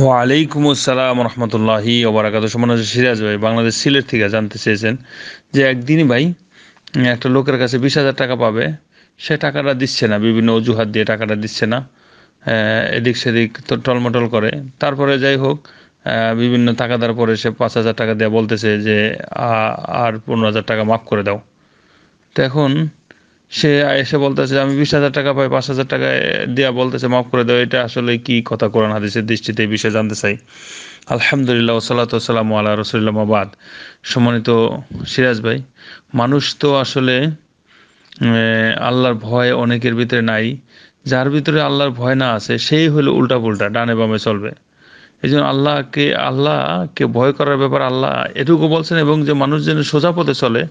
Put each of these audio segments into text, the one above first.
ওয়ালাইকুম আসসালাম রহমতুল্লাহি ওবরাকাত হচ্ছে সিরাজ ভাই বাংলাদেশ সিলেট থেকে জানতে চেয়েছেন যে একদিনই ভাই একটা লোকের কাছে বিশ হাজার টাকা পাবে সে টাকাটা দিচ্ছে না বিভিন্ন অজুহাত দিয়ে টাকাটা দিচ্ছে না এদিক সেদিক তো টলমটল করে তারপরে যাই হোক বিভিন্ন দেওয়ার পরে সে পাঁচ হাজার টাকা দেওয়া বলতেছে যে আর পনেরো হাজার টাকা মাফ করে দাও তো এখন সে এসে বলতেছে আমি বিশ হাজার টাকা পাই পাঁচ হাজার টাকা দেওয়া বলতেছে মাফ করে দেওয়া এটা আসলে কি কথা কোরআন হাদিসের দৃষ্টিতে এই বিষয়ে জানতে চাই আলহামদুলিল্লাহ সালাম আল্লাহ রসুল্লাহ আবাদ সম্মানিত সিরাজ ভাই মানুষ তো আসলে আল্লাহর ভয় অনেকের ভিতরে নাই যার ভিতরে আল্লাহর ভয় না আছে সেই হলো উল্টা পুল্টা ডানে বামে চলবে এই জন্য আল্লাহকে আল্লাহকে ভয় করার ব্যাপার আল্লাহ এটুকু বলছেন এবং যে মানুষ যেন সোজা পথে চলে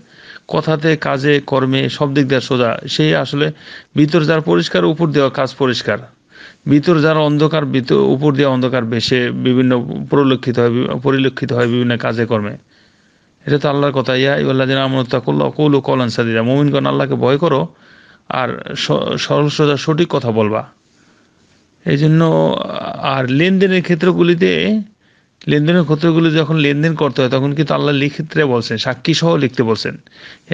কথাতে কাজে কর্মে সব দিক দিয়ে সোজা সেই আসলে ভিতর যার পরিষ্কার উপর দেওয়া কাজ পরিষ্কার ভিতর যার অন্ধকার ভিতর উপর দিয়ে অন্ধকার বেশে বিভিন্ন পরিলক্ষিত হয় পরিলক্ষিত হয় বিভিন্ন কাজে কর্মে এটা তো আল্লাহর কথা ইয়া আল্লাহ যেন আমরতা করলো কৌল কলন সাদিরা মোমিনগণ আল্লাহকে ভয় করো আর সরল সোজা সঠিক কথা বলবা এই জন্য আর লেনদেনের ক্ষেত্রগুলিতে লেনদেনের ক্ষেত্রগুলো যখন লেনদেন করতে হয় তখন কিন্তু আল্লাহ লিখিতে বলছেন সাক্ষী সহ লিখতে বলছেন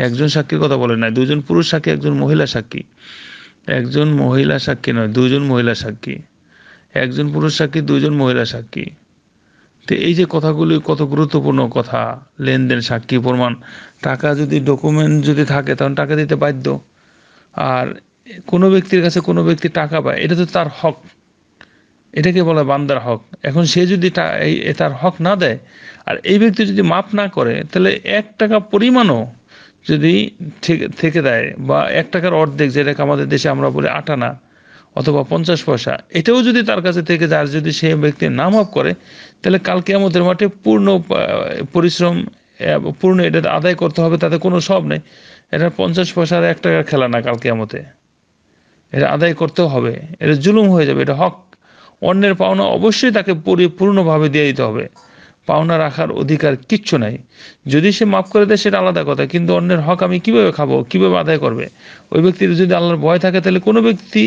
একজন সাক্ষীর কথা বলেন না দুজন পুরুষ সাক্ষী একজন মহিলা সাক্ষী একজন মহিলা সাক্ষী নয় দুজন মহিলা সাক্ষী একজন পুরুষ সাক্ষী দুজন মহিলা সাক্ষী তো এই যে কথাগুলি কত গুরুত্বপূর্ণ কথা লেনদেন সাক্ষী প্রমাণ টাকা যদি ডকুমেন্ট যদি থাকে তখন টাকা দিতে বাধ্য আর কোনো ব্যক্তির কাছে কোনো ব্যক্তি টাকা পায় এটা তো তার হক এটাকে বলে বান্দার হক এখন সে যদি তার হক না দেয় আর এই ব্যক্তি যদি মাপ না করে তাহলে এক টাকা পরিমাণও যদি থেকে দেয় বা এক টাকার অর্ধেক যেটাকে আমাদের দেশে আমরা বলি আটানা অথবা পঞ্চাশ পয়সা এটাও যদি তার কাছে থেকে যায় আর যদি সে ব্যক্তি নাম আপ করে তাহলে কালকে আমাদের মাঠে পূর্ণ পরিশ্রম পূর্ণ এটা আদায় করতে হবে তাতে কোনো সব নেই এটা পঞ্চাশ পয়সা আর এক টাকার খেলা না কালকে আমতে এটা আদায় করতেও হবে এটা জুলুম হয়ে যাবে এটা হক অন্যের পাওনা অবশ্যই তাকে পরিপূর্ণভাবে দিয়ে দিতে হবে পাওনা রাখার অধিকার কিচ্ছু নাই যদি সে মাফ করে দেয় সেটা আলাদা কথা কিন্তু অন্যের হক আমি কিভাবে খাবো কিভাবে আদায় করবে ওই ব্যক্তির যদি আল্লাহর ভয় থাকে তাহলে কোনো ব্যক্তি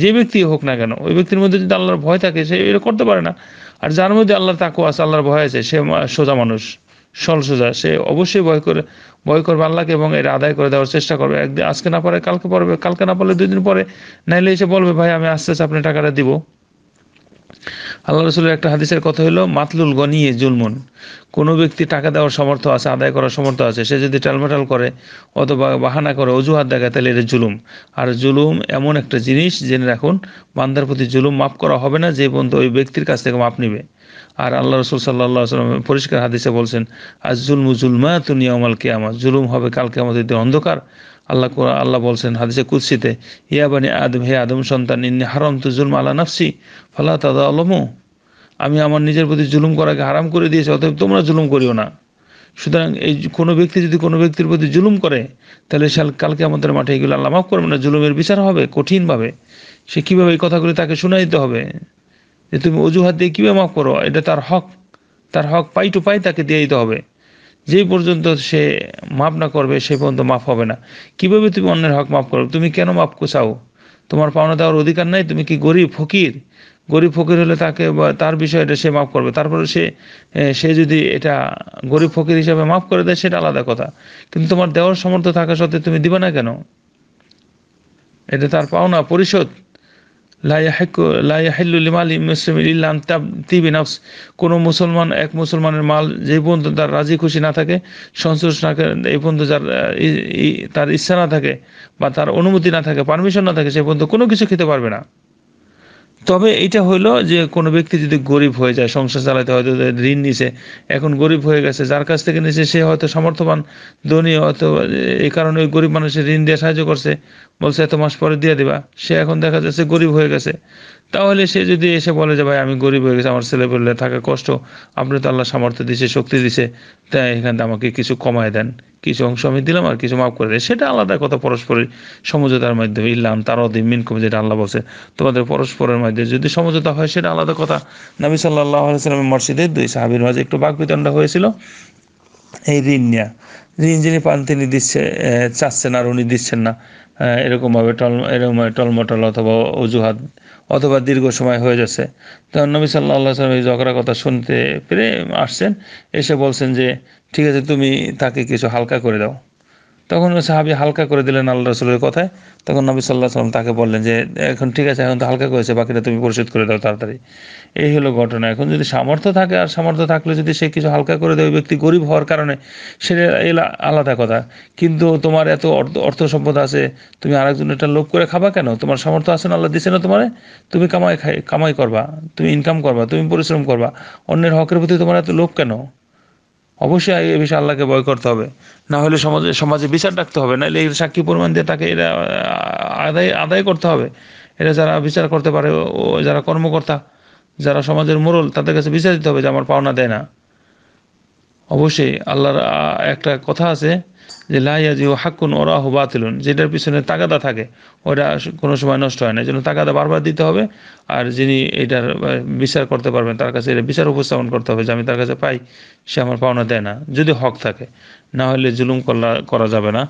যে ব্যক্তি হোক না কেন ওই ব্যক্তির মধ্যে যদি আল্লাহর ভয় থাকে সে এটা করতে পারে না আর যার মধ্যে আল্লাহর তাকু আছে আল্লাহর ভয় আছে সে সোজা মানুষ সল সোজা সে অবশ্যই ভয় করে ভয় করবে আল্লাহকে এবং এর আদায় করে দেওয়ার চেষ্টা করবে একদিন আজকে না পারে কালকে পারবে কালকে না পারলে দুই দিন পরে নাইলে এসে বলবে ভাই আমি আস্তে আস্তে আপনার টাকাটা দিবো আল্লাহ রসুলের একটা হাদিসের কথা হলো মাতলুল গনিয়ে জুলমুন কোনো ব্যক্তি টাকা দেওয়ার সমর্থ আছে আদায় করার সমর্থ আছে সে যদি টালমাটাল করে অথবা বাহানা করে অজুহাত দেখায় তাহলে এটা জুলুম আর জুলুম এমন একটা জিনিস জেনে রাখুন বান্দার প্রতি জুলুম মাফ করা হবে না যে পর্যন্ত ওই ব্যক্তির কাছ থেকে মাপ নিবে আর আল্লাহ রসুল সাল্লাহ সাল্লাম পরিষ্কার হাদিসে বলছেন আজ জুলমু জুলমা তুনিয়া কে কেয়ামা জুলুম হবে কালকে আমাদের অন্ধকার আল্লাহ আল্লাহ বলছেন হাদিসে কুৎসিতে ইয়াবানি আদম হে আদম সন্তান ইন্নি হারম তু জুলম আলা নাফসি ফালা তাদা আলমো আমি আমার নিজের প্রতি জুলুম করাকে হারাম করে দিয়েছি অতএব তোমরা জুলুম করিও না সুতরাং এই কোনো ব্যক্তি যদি কোনো ব্যক্তির প্রতি জুলুম করে তাহলে সাল কালকে আমাদের মাঠে এগুলো আল্লাহ মাফ করবে না জুলুমের বিচার হবে কঠিনভাবে সে কীভাবে এই কথাগুলি তাকে শুনে দিতে হবে যে তুমি অজুহাত দিয়ে কীভাবে মাফ করো এটা তার হক তার হক পাই টু পাই তাকে দিয়ে দিতে হবে যেই পর্যন্ত সে মাফ না করবে সেই পর্যন্ত মাফ হবে না কিভাবে তুমি অন্যের হক মাফ করবে তুমি কেন মাফ চাও তোমার পাওনা দেওয়ার অধিকার নাই তুমি কি গরিব ফকির গরিব ফকির হলে তাকে তার বিষয়টা সে মাফ করবে তারপরে সে সে যদি এটা গরিব ফকির হিসাবে মাফ করে দেয় সেটা আলাদা কথা কিন্তু তোমার দেওয়ার সমর্থ থাকা সত্ত্বে তুমি দিবে না কেন এটা তার পাওনা পরিশোধ কোনো মুসলমান এক মুসলমানের মাল যে পর্যন্ত তার রাজি খুশি না থাকে সন্তোষ না এই পর্যন্ত যার তার ইচ্ছা না থাকে বা তার অনুমতি না থাকে পারমিশন না থাকে সে পর্যন্ত কোনো কিছু খেতে পারবে না তবে এটা হলো যে কোনো ব্যক্তি যদি গরিব হয়ে যায় সংসার চালাতে হয়তো ঋণ নিছে এখন গরিব হয়ে গেছে যার কাছ থেকে নিছে সে হয়তো সামর্থ্যবান ধনী হয়তো এই কারণে ওই গরিব মানুষের ঋণ দিয়ে সাহায্য করছে বলছে এত মাস পরে দিয়ে দেবা সে এখন দেখা যাচ্ছে গরিব হয়ে গেছে তাহলে সে যদি এসে বলে যে ভাই আমি গরিব হয়ে গেছি আমার ছেলে পেলে থাকা কষ্ট আপনি তো আল্লাহ সামর্থ্য দিছে শক্তি দিছে তাই এখান থেকে আমাকে কিছু কমায় দেন কিছু অংশ আমি দিলাম আর কিছু মাফ করে দিই সেটা আলাদা কথা পরস্পরের সমঝোতার মাধ্যমে ইল্লাম তার দিন মিন কমে যেটা আল্লাহ বলছে তোমাদের পরস্পরের মাধ্যমে যদি সমঝোতা হয় সেটা আলাদা কথা নবী সাল্লাহ সাল্লামের মসজিদের দুই সাহাবির মাঝে একটু বাক বিতণ্ডা হয়েছিল এই ঋণ নেওয়া ঋণ যিনি পান তিনি দিচ্ছে চাচ্ছেন আর উনি দিচ্ছেন না এরকমভাবে টল এরকমভাবে টলমটল অথবা অজুহাত অথবা দীর্ঘ সময় হয়ে যাচ্ছে তখন নবী সাল্লা সাল্লাম এই ঝগড়ার কথা শুনতে পেরে আসছেন এসে বলছেন যে ঠিক আছে তুমি তাকে কিছু হালকা করে দাও তখন সাহাবি হালকা করে দিলেন আল্লাহ রসুলের কথায় তখন নবী সাল্লাহ সাল্লাম তাকে বললেন যে এখন ঠিক আছে এখন তো হালকা করেছে বাকিটা তুমি পরিশোধ করে দাও তাড়াতাড়ি এই হলো ঘটনা এখন যদি সামর্থ্য থাকে আর সামর্থ্য থাকলে যদি সে কিছু হালকা করে দেয় ব্যক্তি গরিব হওয়ার কারণে সেটা আলাদা কথা কিন্তু তোমার এত অর্থ সম্পদ আছে তুমি আরেকজন একটা লোভ করে খাবা কেন তোমার সামর্থ্য আছে না আল্লাহ দিছে না তোমার তুমি কামাই খাই কামাই করবা তুমি ইনকাম করবা তুমি পরিশ্রম করবা অন্যের হকের প্রতি তোমার এত লোভ কেন অবশ্যই এ বিষয়ে আল্লাহকে ভয় করতে হবে না হলে সমাজে সমাজে বিচার ডাকতে হবে নাহলে এর সাক্ষী প্রমাণ দিয়ে তাকে এরা আদায় আদায় করতে হবে এরা যারা বিচার করতে পারে ও যারা কর্মকর্তা যারা সমাজের মোড়ল তাদের কাছে বিচার দিতে হবে যে আমার পাওনা দেয় না অবশ্যই আল্লাহর একটা কথা আছে যে লাইয়াজি ও হাক্কুন ওরা হো বাতিলুন যেটার পিছনে তাগাদা থাকে ওটা কোনো সময় নষ্ট হয় না এই জন্য তাগাদা বারবার দিতে হবে আর যিনি এটার বিচার করতে পারবেন তার কাছে এটা বিচার উপস্থাপন করতে হবে যে আমি তার কাছে পাই সে আমার পাওনা দেয় না যদি হক থাকে না হলে জুলুম করলা করা যাবে না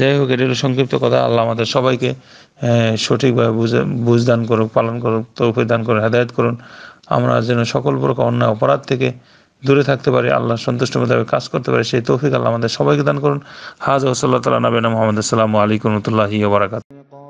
যাই হোক এটা সংক্ষিপ্ত কথা আল্লাহ আমাদের সবাইকে সঠিকভাবে বুঝে বুঝদান করুক পালন করুক তৌফে দান করুন হেদায়ত করুন আমরা যেন সকল প্রকার অন্যায় অপরাধ থেকে দূরে থাকতে পারি আল্লাহ সন্তুষ্ট মতো কাজ করতে পারি সেই তৌফিক আল্লাহ আমাদের সবাইকে দান করুন হাজ ওসল্লা তালা নবেন মোহাম্মদ আসসালামু আলাইকুম ওবরাকাত